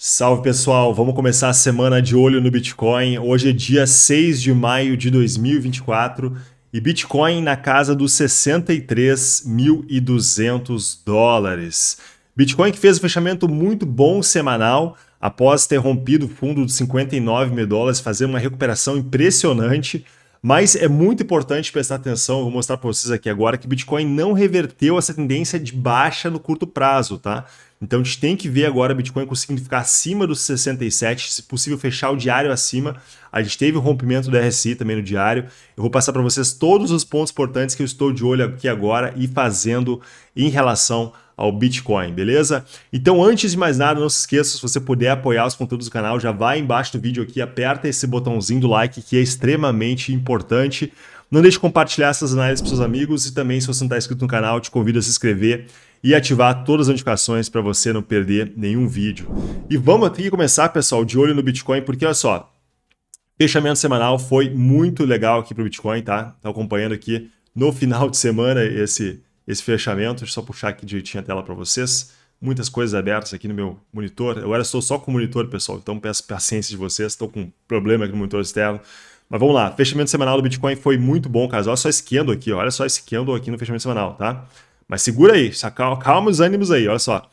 Salve pessoal, vamos começar a semana de olho no Bitcoin. Hoje é dia 6 de maio de 2024 e Bitcoin na casa dos 63.200 dólares. Bitcoin que fez um fechamento muito bom semanal após ter rompido o fundo dos 59 mil dólares, fazer uma recuperação impressionante. Mas é muito importante prestar atenção, vou mostrar para vocês aqui agora que Bitcoin não reverteu essa tendência de baixa no curto prazo, tá? Então a gente tem que ver agora Bitcoin conseguindo ficar acima dos 67, se possível fechar o diário acima. A gente teve o rompimento do RSI também no diário. Eu vou passar para vocês todos os pontos importantes que eu estou de olho aqui agora e fazendo em relação ao Bitcoin, beleza? Então, antes de mais nada, não se esqueça, se você puder apoiar os conteúdos do canal, já vai embaixo do vídeo aqui, aperta esse botãozinho do like que é extremamente importante. Não deixe de compartilhar essas análises para seus amigos e também, se você não está inscrito no canal, te convido a se inscrever e ativar todas as notificações para você não perder nenhum vídeo. E vamos ter que começar, pessoal, de olho no Bitcoin, porque olha só, fechamento semanal foi muito legal aqui para o Bitcoin, tá? Tá acompanhando aqui no final de semana esse, esse fechamento. Deixa eu só puxar aqui direitinho a tela para vocês. Muitas coisas abertas aqui no meu monitor. Eu agora estou só com o monitor, pessoal, então peço paciência de vocês. Estou com um problema aqui no monitor externo. Mas vamos lá, fechamento semanal do Bitcoin foi muito bom, caso. Olha só esse candle aqui, olha só esse candle aqui no fechamento semanal, tá? Mas segura aí, calma os ânimos aí, olha só.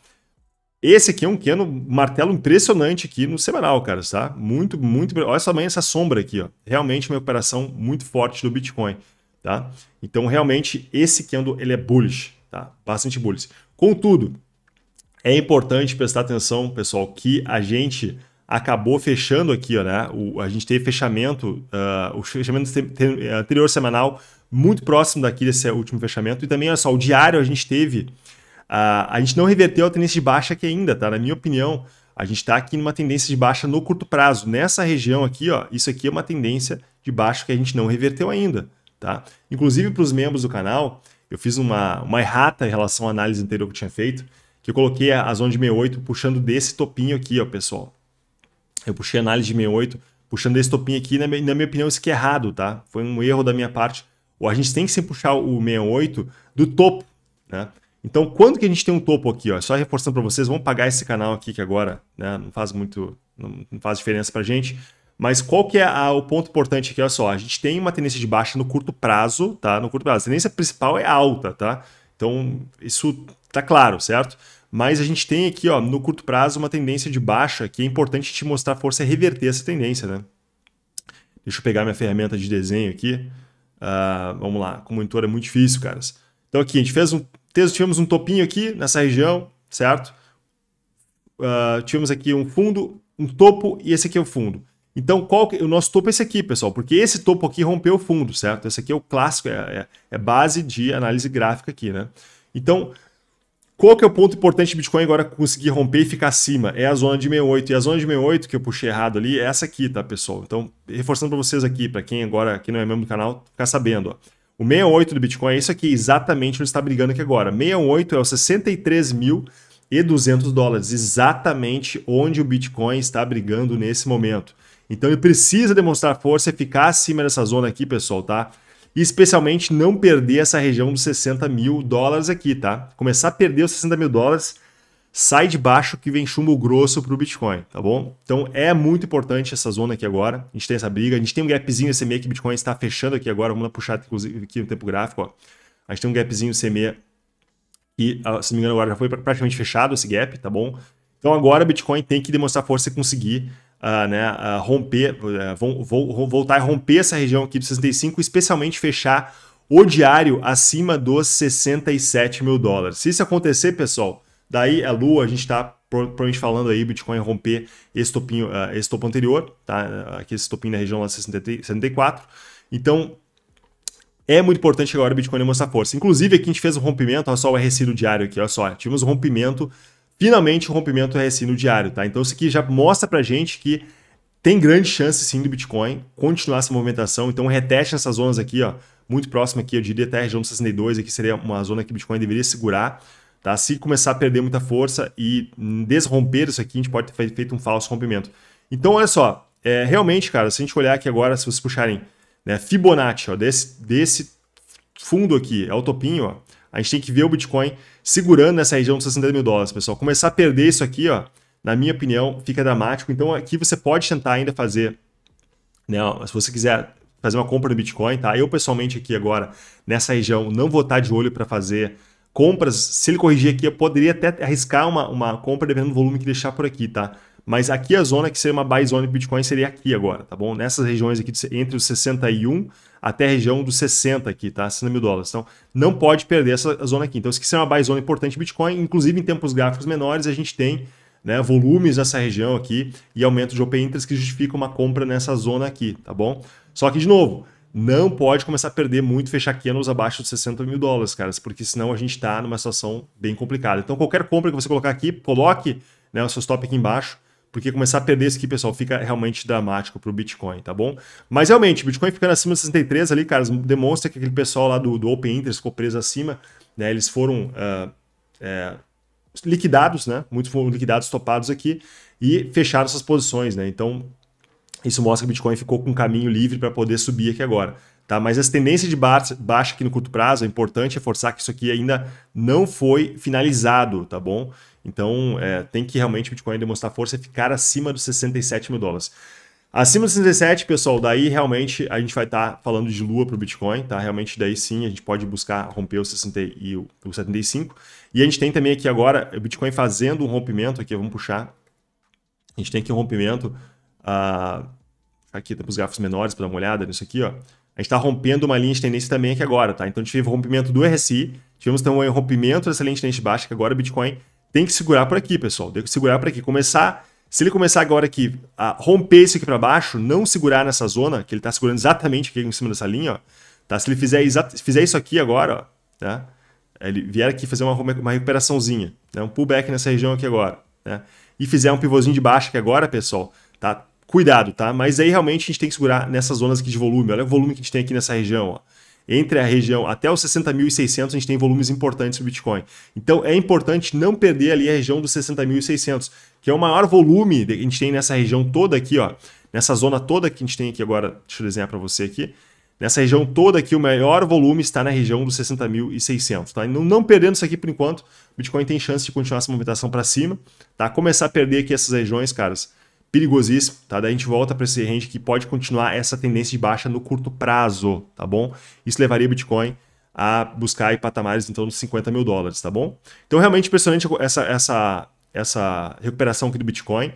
Esse aqui é um Keno martelo impressionante aqui no semanal, cara, tá? Muito, muito... Olha também essa sombra aqui, ó. Realmente uma operação muito forte do Bitcoin, tá? Então, realmente, esse Kendo, ele é bullish, tá? Bastante bullish. Contudo, é importante prestar atenção, pessoal, que a gente acabou fechando aqui, ó, né? O, a gente teve fechamento, uh, o fechamento anterior semanal muito próximo daqui desse último fechamento. E também, olha só, o diário a gente teve. A, a gente não reverteu a tendência de baixa aqui ainda, tá? Na minha opinião, a gente está aqui numa tendência de baixa no curto prazo. Nessa região aqui, ó, isso aqui é uma tendência de baixa que a gente não reverteu ainda, tá? Inclusive, para os membros do canal, eu fiz uma, uma errata em relação à análise anterior que eu tinha feito, que eu coloquei a, a zona de 68 puxando desse topinho aqui, ó, pessoal. Eu puxei a análise de 68 puxando desse topinho aqui, na minha, na minha opinião, isso que é errado, tá? Foi um erro da minha parte a gente tem que sempre puxar o 68 do topo, né? Então, quando que a gente tem um topo aqui, ó? Só reforçando para vocês, vamos pagar esse canal aqui que agora, né? Não faz muito, não, não faz diferença para gente. Mas qual que é a, o ponto importante aqui? Olha só, a gente tem uma tendência de baixa no curto prazo, tá? No curto prazo, a tendência principal é alta, tá? Então, isso tá claro, certo? Mas a gente tem aqui, ó, no curto prazo, uma tendência de baixa que é importante te mostrar a força e reverter essa tendência, né? Deixa eu pegar minha ferramenta de desenho aqui. Ah, vamos lá, como monitor é muito difícil, caras. Então aqui, a gente fez um, tivemos um topinho aqui nessa região, certo? Uh, tivemos aqui um fundo, um topo e esse aqui é o fundo. Então, qual que, o nosso topo é esse aqui, pessoal, porque esse topo aqui rompeu o fundo, certo? Esse aqui é o clássico, é, é, é base de análise gráfica aqui, né? Então, qual que é o ponto importante do Bitcoin agora conseguir romper e ficar acima? É a zona de 68. E a zona de 68 que eu puxei errado ali é essa aqui, tá, pessoal? Então, reforçando para vocês aqui, para quem agora que não é membro do canal, ficar sabendo, ó. O 68 do Bitcoin é isso aqui, exatamente onde está brigando aqui agora. 68 é os 63 mil e 200 dólares, exatamente onde o Bitcoin está brigando nesse momento. Então ele precisa demonstrar força e ficar acima dessa zona aqui, pessoal, tá? E especialmente não perder essa região dos 60 mil dólares aqui, tá? Começar a perder os 60 mil dólares, sai de baixo que vem chumbo grosso para o Bitcoin, tá bom? Então é muito importante essa zona aqui agora. A gente tem essa briga, a gente tem um gapzinho CME que o Bitcoin está fechando aqui agora. Vamos puxar aqui no tempo gráfico, ó. A gente tem um gapzinho CME que, se não me engano, agora já foi praticamente fechado esse gap, tá bom? Então agora o Bitcoin tem que demonstrar força e conseguir uh, né, uh, romper, uh, vão, voltar a romper essa região aqui de 65, especialmente fechar o diário acima dos 67 mil dólares. Se isso acontecer, pessoal, daí a é Lua, a gente está provavelmente falando aí Bitcoin romper esse topinho, ah, esse topo anterior, tá? Aqui esse topinho na região lá 74. Então, é muito importante agora o Bitcoin mostrar força. Inclusive, aqui a gente fez um rompimento, olha só o RSI do diário aqui, olha só. Tivemos um rompimento finalmente o rompimento RSI no diário, tá? Então isso aqui já mostra pra gente que tem grande chance sim do Bitcoin continuar essa movimentação, então reteste nessas zonas aqui, ó, muito próximo aqui, eu diria até a região 62, aqui seria uma zona que o Bitcoin deveria segurar, tá? Se começar a perder muita força e desromper isso aqui, a gente pode ter feito um falso rompimento. Então olha só, é, realmente, cara, se a gente olhar aqui agora, se vocês puxarem né, Fibonacci, ó, desse, desse fundo aqui, é o topinho, ó, a gente tem que ver o Bitcoin segurando nessa região dos 60 mil dólares, pessoal. Começar a perder isso aqui, ó, na minha opinião, fica dramático. Então aqui você pode tentar ainda fazer, né, ó, se você quiser fazer uma compra do Bitcoin, tá? Eu pessoalmente aqui agora, nessa região, não vou estar de olho para fazer compras. Se ele corrigir aqui, eu poderia até arriscar uma, uma compra dependendo do volume que deixar por aqui, tá? Mas aqui a zona que seria uma buy zone do Bitcoin seria aqui agora, tá bom? Nessas regiões aqui entre os 61 até a região dos 60 aqui, tá? 60 mil dólares. Então, não pode perder essa zona aqui. Então, isso aqui é uma buy zone importante Bitcoin. Inclusive, em tempos gráficos menores, a gente tem né, volumes nessa região aqui e aumento de open interest que justifica uma compra nessa zona aqui, tá bom? Só que, de novo, não pode começar a perder muito, fechar candles abaixo dos 60 mil dólares, caras, porque senão a gente está numa situação bem complicada. Então, qualquer compra que você colocar aqui, coloque né, o seu stop aqui embaixo, porque começar a perder isso aqui, pessoal, fica realmente dramático para o Bitcoin, tá bom? Mas realmente, o Bitcoin ficando acima de 63 ali, cara, demonstra que aquele pessoal lá do, do Open Interest ficou preso acima, né? Eles foram uh, liquidados, né? Muitos foram liquidados, topados aqui e fecharam essas posições, né? Então, isso mostra que o Bitcoin ficou com um caminho livre para poder subir aqui agora. Tá? Mas essa tendência de baixa aqui no curto prazo, é importante reforçar que isso aqui ainda não foi finalizado, tá bom? Então, é, tem que realmente o Bitcoin demonstrar força e ficar acima dos 67 mil dólares. Acima dos 67, pessoal, daí realmente a gente vai estar tá falando de lua para o Bitcoin, tá? Realmente daí sim a gente pode buscar romper os 60 e o, 75. E a gente tem também aqui agora o Bitcoin fazendo um rompimento aqui, vamos puxar. A gente tem aqui um rompimento, uh, aqui tá para os gráficos menores para dar uma olhada nisso aqui, ó. A gente está rompendo uma linha de tendência também aqui agora, tá? Então a gente teve o rompimento do RSI, tivemos também o rompimento dessa linha de tendência baixa, que agora o Bitcoin tem que segurar por aqui, pessoal. Tem que segurar por aqui. Começar. Se ele começar agora aqui a romper isso aqui para baixo, não segurar nessa zona, que ele está segurando exatamente aqui em cima dessa linha, ó, tá? Se ele fizer, fizer isso aqui agora, ó, tá? Ele vier aqui fazer uma, uma recuperaçãozinha, né? um pullback nessa região aqui agora, né? E fizer um pivôzinho de baixo aqui agora, pessoal, tá? Cuidado, tá? Mas aí realmente a gente tem que segurar nessas zonas aqui de volume. Olha o volume que a gente tem aqui nessa região, ó entre a região até os 60.600 a gente tem volumes importantes no Bitcoin. Então é importante não perder ali a região dos 60.600, que é o maior volume que a gente tem nessa região toda aqui, ó, nessa zona toda que a gente tem aqui agora, deixa eu desenhar para você aqui. Nessa região toda aqui, o maior volume está na região dos 60.600, tá? Não, não perdendo isso aqui por enquanto, o Bitcoin tem chance de continuar essa movimentação para cima, tá? Começar a perder aqui essas regiões, caras, perigosíssimo, tá? Daí a gente volta para esse range que pode continuar essa tendência de baixa no curto prazo, tá bom? Isso levaria o Bitcoin a buscar aí patamares então dos 50 mil dólares, tá bom? Então realmente impressionante essa, essa, essa recuperação aqui do Bitcoin.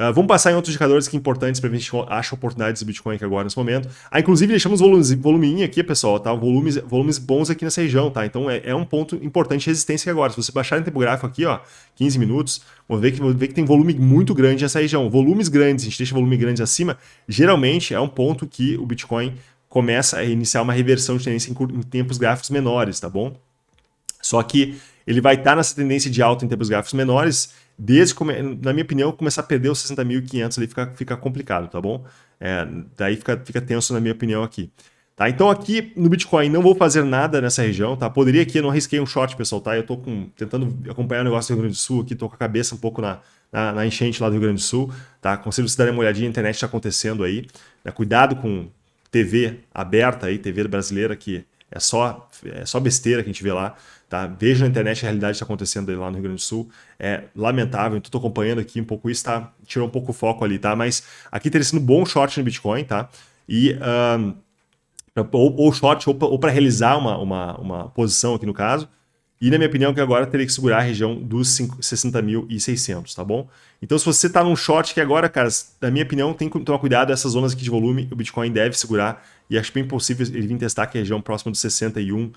Ah, vamos passar em outros indicadores que são importantes para a gente achar oportunidades do Bitcoin aqui agora nesse momento. Ah, inclusive deixamos volumes, voluminho aqui, pessoal, tá? Volumes, volumes bons aqui nessa região, tá? Então é, é um ponto importante de resistência agora. Se você baixar em tempo gráfico aqui, ó, 15 minutos, vamos ver que, vamos ver que tem volume muito grande nessa região. Volumes grandes, a gente deixa volume grande acima, geralmente é um ponto que o Bitcoin começa a iniciar uma reversão de tendência em, em tempos gráficos menores, tá bom? Só que ele vai estar tá nessa tendência de alta em tempos gráficos menores desde, na minha opinião, começar a perder os 60.500 ali fica, fica complicado, tá bom? É, daí fica, fica tenso, na minha opinião, aqui. Tá, então aqui no Bitcoin não vou fazer nada nessa região, tá? Poderia aqui, eu não arrisquei um short, pessoal, tá? Eu tô com, tentando acompanhar o negócio do Rio Grande do Sul aqui, tô com a cabeça um pouco na, na, na enchente lá do Rio Grande do Sul, tá? Conselho se darem uma olhadinha, a internet tá acontecendo aí, né? Cuidado com TV aberta aí, TV brasileira que é só, é só besteira que a gente vê lá, Tá? Veja na internet a realidade que está acontecendo lá no Rio Grande do Sul. É lamentável, então estou acompanhando aqui um pouco isso, tá? Tirou um pouco o foco ali, tá? Mas aqui teria sido um bom short no Bitcoin, tá? E. Um, ou, ou short, ou, ou para realizar uma, uma, uma posição aqui no caso, e na minha opinião que agora teria que segurar a região dos 60.600, tá bom? Então se você tá num short que agora, cara, na minha opinião tem que tomar cuidado essas zonas aqui de volume, o Bitcoin deve segurar e acho bem possível ele vir testar aqui a região próxima dos 61 uh,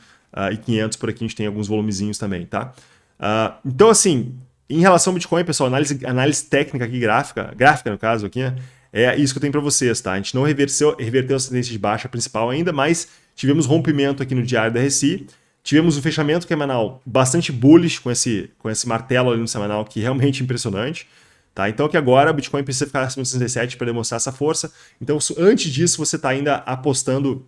e 500 ah, por aqui a gente tem alguns volumezinhos também, tá? Uh, então assim, em relação ao Bitcoin, pessoal, análise, análise técnica aqui gráfica, gráfica no caso aqui, né? É isso que eu tenho para vocês, tá? A gente não reverteu, reverteu a tendência de baixa principal ainda, mas tivemos rompimento aqui no diário da RSI Tivemos um fechamento semanal bastante bullish com esse, com esse martelo ali no semanal, que é realmente impressionante. Tá? Então que agora o Bitcoin precisa ficar acima de 67 para demonstrar essa força. Então, antes disso, você está ainda apostando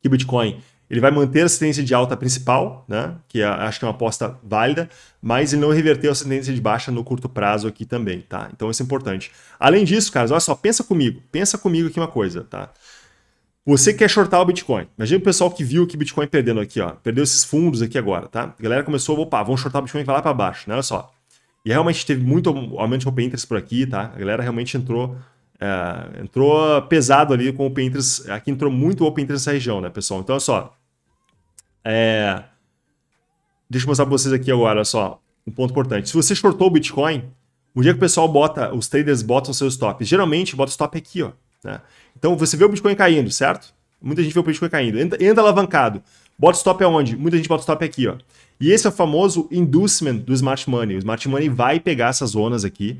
que o Bitcoin ele vai manter a tendência de alta principal, né? que é, acho que é uma aposta válida, mas ele não reverteu a tendência de baixa no curto prazo aqui também. tá? Então isso é importante. Além disso, caras, olha só, pensa comigo, pensa comigo aqui uma coisa. tá? Você quer shortar o Bitcoin. Imagina o pessoal que viu que Bitcoin perdendo aqui, ó. Perdeu esses fundos aqui agora, tá? A galera começou, opa, vamos shortar o Bitcoin vai lá para baixo, né? Olha só. E realmente teve muito aumento de open interest por aqui, tá? A galera realmente entrou é, entrou pesado ali com o open interest. Aqui entrou muito open interest nessa região, né, pessoal? Então, olha só. É... Deixa eu mostrar para vocês aqui agora, olha só. Um ponto importante. Se você shortou o Bitcoin, o dia que o pessoal bota, os traders botam seus stops, geralmente bota stop aqui, ó. Né? Então você vê o Bitcoin caindo, certo? Muita gente vê o Bitcoin caindo. Entra, entra alavancado. Bota stop aonde? Muita gente bota stop aqui, ó. E esse é o famoso inducement do smart money. O smart money vai pegar essas zonas aqui,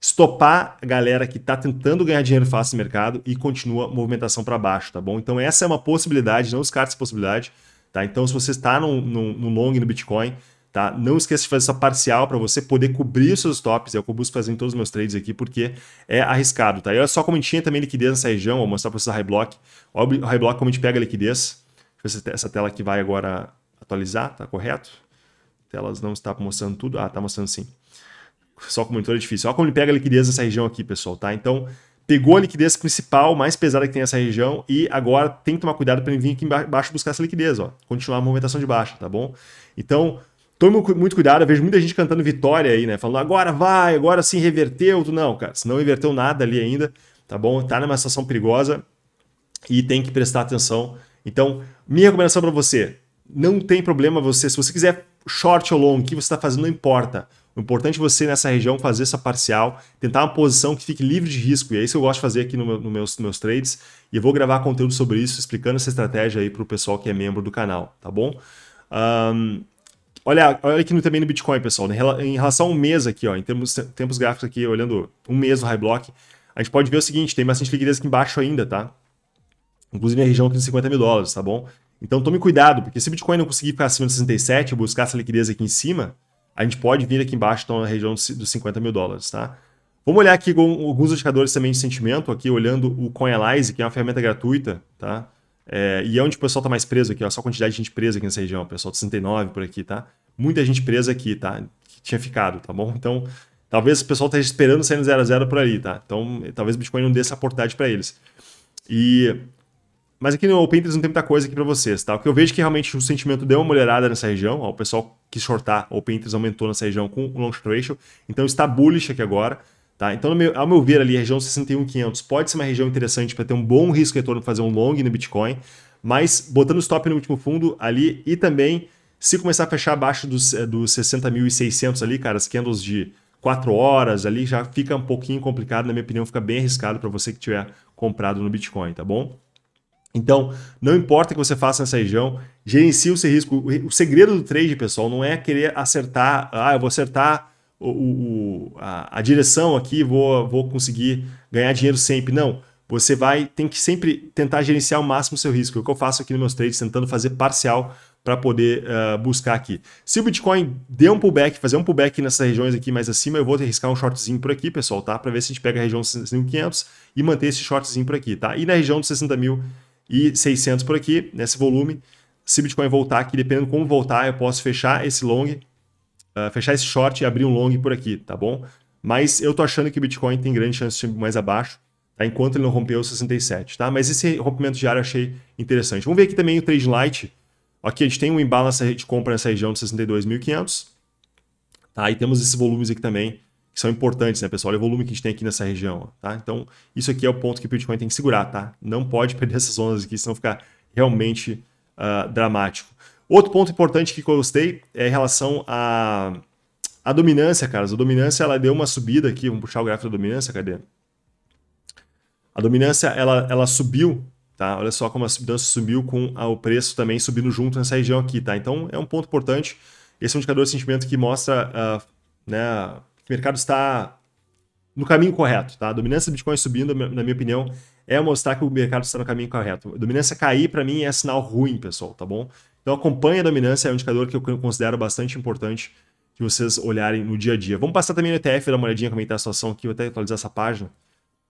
estopar a galera que está tentando ganhar dinheiro fácil no mercado e continua a movimentação para baixo, tá bom? Então essa é uma possibilidade, não descarte essa possibilidade, tá? Então se você está no, no, no long no Bitcoin, Tá? Não esqueça de fazer essa parcial para você poder cobrir os seus tops. É o que eu busco fazer em todos os meus trades aqui, porque é arriscado. Tá? E olha só como a gente tinha também liquidez nessa região. Vou mostrar para vocês a high block. Olha o high block como a gente pega a liquidez. Deixa eu ver se essa tela aqui vai agora atualizar, tá correto? Telas não está mostrando tudo. Ah, tá mostrando sim. Só com o monitor é difícil. Olha como ele pega a liquidez nessa região aqui, pessoal. Tá? Então, pegou a liquidez principal, mais pesada que tem nessa região, e agora tem que tomar cuidado para ele vir aqui embaixo buscar essa liquidez, ó. Continuar a movimentação de baixa, tá bom? Então, tome muito cuidado, eu vejo muita gente cantando vitória aí, né? Falando agora vai, agora sim reverteu. Não, cara, se não reverteu nada ali ainda, tá bom? Tá numa situação perigosa e tem que prestar atenção. Então, minha recomendação para você, não tem problema você, se você quiser short ou long, o que você está fazendo não importa. O importante é você, nessa região, fazer essa parcial, tentar uma posição que fique livre de risco. E é isso que eu gosto de fazer aqui no meu, no meus, meus trades. E eu vou gravar conteúdo sobre isso, explicando essa estratégia aí para o pessoal que é membro do canal, tá bom? Um, Olha, olha aqui no, também no Bitcoin, pessoal. Em relação a um mês aqui, ó, em termos, tempos gráficos aqui, olhando um mês do High Block, a gente pode ver o seguinte, tem bastante liquidez aqui embaixo ainda, tá? Inclusive na região aqui de 50 mil dólares, tá bom? Então tome cuidado, porque se o Bitcoin não conseguir ficar acima de 67, buscar essa liquidez aqui em cima, a gente pode vir aqui embaixo, então na região dos 50 mil dólares, tá? Vamos olhar aqui alguns indicadores também de sentimento, aqui olhando o CoinAlyze, que é uma ferramenta gratuita, tá? É, e é onde o pessoal tá mais preso aqui, ó. Só a quantidade de gente presa aqui nessa região, pessoal, 69 por aqui, tá? Muita gente presa aqui, tá? Que tinha ficado, tá bom? Então, talvez o pessoal esteja esperando saindo 0 a 0 por ali, tá? Então, talvez o Bitcoin não dê essa oportunidade para eles. E mas aqui no Open Interest não tem muita coisa aqui para vocês, tá? O que eu vejo é que realmente o sentimento deu uma mulherada nessa região, ó, o pessoal que shortar Open Interest aumentou nessa região com o long ratio, então está bullish aqui agora. Tá? Então, meu, ao meu ver, ali, a região 61,500 pode ser uma região interessante para ter um bom risco retorno para fazer um long no Bitcoin, mas botando stop no último fundo ali e também se começar a fechar abaixo dos, eh, dos 60.600 ali, cara, as candles de 4 horas ali já fica um pouquinho complicado, na minha opinião, fica bem arriscado para você que tiver comprado no Bitcoin, tá bom? Então, não importa o que você faça nessa região, gerencie o seu risco. O segredo do trade, pessoal, não é querer acertar, ah, eu vou acertar o, o, a, a, direção aqui, vou, vou conseguir ganhar dinheiro sempre. Não, você vai tem que sempre tentar gerenciar ao máximo o seu risco. É o que eu faço aqui nos meus trades, tentando fazer parcial para poder uh, buscar aqui. Se o Bitcoin der um pullback, fazer um pullback nessas regiões aqui mais acima, eu vou arriscar um shortzinho por aqui, pessoal, tá? Para ver se a gente pega a região dos 6.500 e manter esse shortzinho por aqui, tá? E na região dos 60.600 por aqui, nesse volume, se o Bitcoin voltar aqui, dependendo como voltar, eu posso fechar esse long uh, fechar esse short e abrir um long por aqui, tá bom? Mas eu tô achando que o Bitcoin tem grande chance de ir mais abaixo, tá? enquanto ele não rompeu os 67, tá? Mas esse rompimento diário eu achei interessante. Vamos ver aqui também o trade light. Aqui a gente tem um imbalance de compra nessa região de 62.500, tá? E temos esses volumes aqui também, que são importantes, né, pessoal? Olha o volume que a gente tem aqui nessa região, tá? Então, isso aqui é o ponto que o Bitcoin tem que segurar, tá? Não pode perder essas zonas aqui, senão ficar realmente uh, dramático. Outro ponto importante que eu gostei é em relação à a, a dominância, caras. A dominância ela deu uma subida aqui. Vamos puxar o gráfico da dominância, cadê? A dominância ela, ela subiu, tá? Olha só como a dominância subiu com a, o preço também subindo junto nessa região aqui, tá? Então é um ponto importante. Esse é um indicador de sentimento que mostra uh, né, que o mercado está no caminho correto, tá? A dominância do Bitcoin subindo, na minha opinião, é mostrar que o mercado está no caminho correto. A dominância cair, para mim, é sinal ruim, pessoal, tá bom? Então acompanha a dominância, é um indicador que eu considero bastante importante que vocês olharem no dia a dia. Vamos passar também no ETF, dar uma olhadinha como está a situação aqui, vou até atualizar essa página,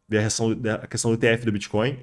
ver a, reação, a questão do ETF do Bitcoin.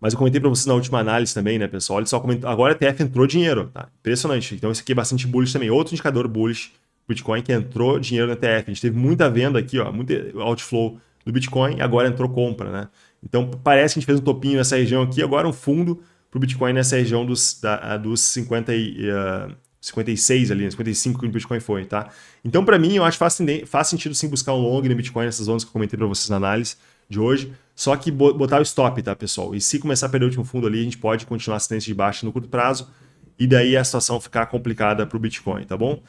Mas eu comentei para vocês na última análise também, né, pessoal? Ele só comentou, agora o ETF entrou dinheiro, tá? Impressionante. Então esse aqui é bastante bullish também, outro indicador bullish Bitcoin que entrou dinheiro no ETF. A gente teve muita venda aqui, ó, muito outflow do Bitcoin, agora entrou compra, né? Então parece que a gente fez um topinho nessa região aqui, agora um fundo para o Bitcoin nessa região dos, da, dos 50 e, uh, eh, 56 ali, 55 né, que o Bitcoin foi, tá? Então, para mim, eu acho que faz, sentido sim buscar um long no Bitcoin nessas zonas que eu comentei para vocês na análise de hoje. Só que botar o stop, tá, pessoal? E se começar a perder o último fundo ali, a gente pode continuar a tendência de baixa no curto prazo e daí a situação ficar complicada para o Bitcoin, tá bom?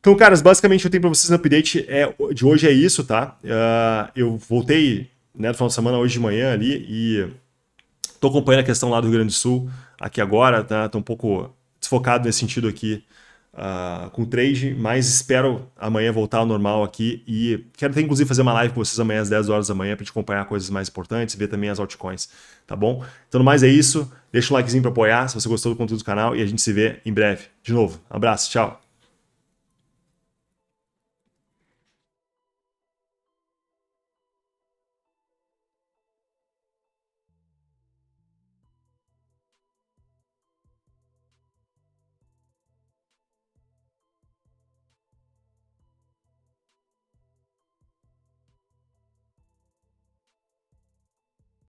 Então, caras, basicamente eu tenho para vocês no update é, de hoje é isso, tá? Uh, eu voltei né, no final de semana, hoje de manhã ali, e Estou acompanhando a questão lá do Rio Grande do Sul aqui agora, tá? Estou um pouco desfocado nesse sentido aqui uh, com o trade, mas espero amanhã voltar ao normal aqui e quero até inclusive fazer uma live com vocês amanhã às 10 horas da manhã para gente acompanhar coisas mais importantes, ver também as altcoins, tá bom? Então, no mais é isso. Deixa um likezinho para apoiar se você gostou do conteúdo do canal e a gente se vê em breve. De novo, um abraço, tchau.